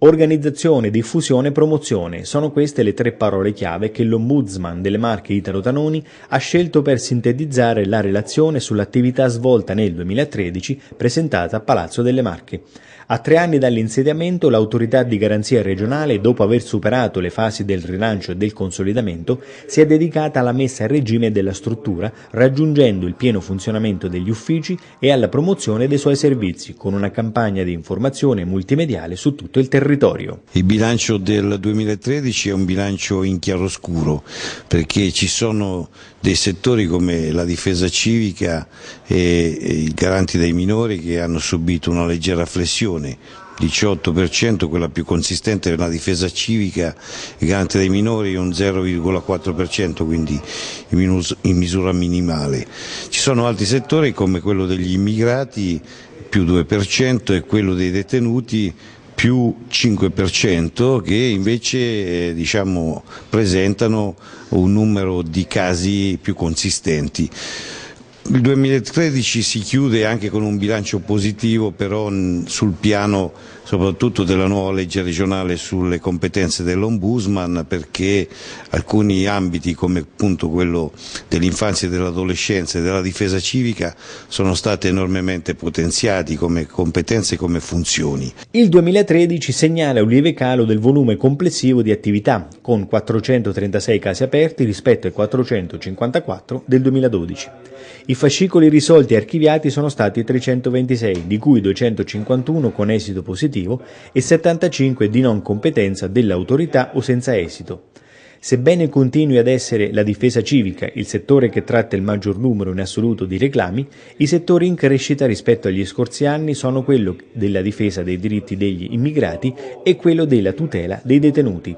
Organizzazione, diffusione e promozione: sono queste le tre parole chiave che l'Ombudsman delle Marche Italo Tanoni ha scelto per sintetizzare la relazione sull'attività svolta nel 2013 presentata a Palazzo delle Marche. A tre anni dall'insediamento, l'autorità di garanzia regionale, dopo aver superato le fasi del rilancio e del consolidamento, si è dedicata alla messa a regime della struttura, raggiungendo il pieno funzionamento degli uffici e alla promozione dei suoi servizi, con una campagna di informazione multimediale su tutto il territorio territorio. Il bilancio del 2013 è un bilancio in chiaroscuro perché ci sono dei settori come la difesa civica e i garanti dei minori che hanno subito una leggera flessione, 18%, quella più consistente è la difesa civica il garante dei minori è un 0,4%, quindi in misura minimale. Ci sono altri settori come quello degli immigrati più 2% e quello dei detenuti più 5% che invece eh, diciamo, presentano un numero di casi più consistenti. Il 2013 si chiude anche con un bilancio positivo però sul piano soprattutto della nuova legge regionale sulle competenze dell'Ombudsman perché alcuni ambiti come appunto quello dell'infanzia e dell'adolescenza e della difesa civica sono stati enormemente potenziati come competenze e come funzioni. Il 2013 segnala un lieve calo del volume complessivo di attività con 436 casi aperti rispetto ai 454 del 2012. I i fascicoli risolti e archiviati sono stati 326, di cui 251 con esito positivo e 75 di non competenza dell'autorità o senza esito. Sebbene continui ad essere la difesa civica il settore che tratta il maggior numero in assoluto di reclami, i settori in crescita rispetto agli scorsi anni sono quello della difesa dei diritti degli immigrati e quello della tutela dei detenuti.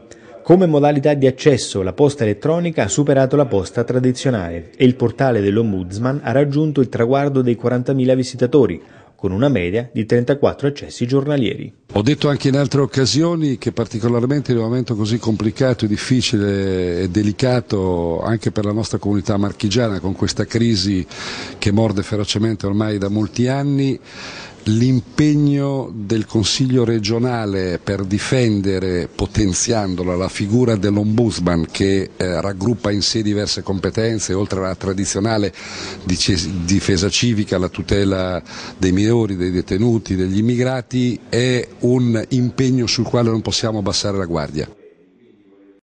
Come modalità di accesso la posta elettronica ha superato la posta tradizionale e il portale dell'Ombudsman ha raggiunto il traguardo dei 40.000 visitatori, con una media di 34 accessi giornalieri. Ho detto anche in altre occasioni che particolarmente in un momento così complicato, difficile e delicato anche per la nostra comunità marchigiana con questa crisi che morde ferocemente ormai da molti anni, l'impegno del Consiglio regionale per difendere, potenziandola, la figura dell'Ombudsman che eh, raggruppa in sé diverse competenze, oltre alla tradizionale difesa civica, la tutela dei minori, dei detenuti, degli immigrati, è un impegno sul quale non possiamo abbassare la guardia.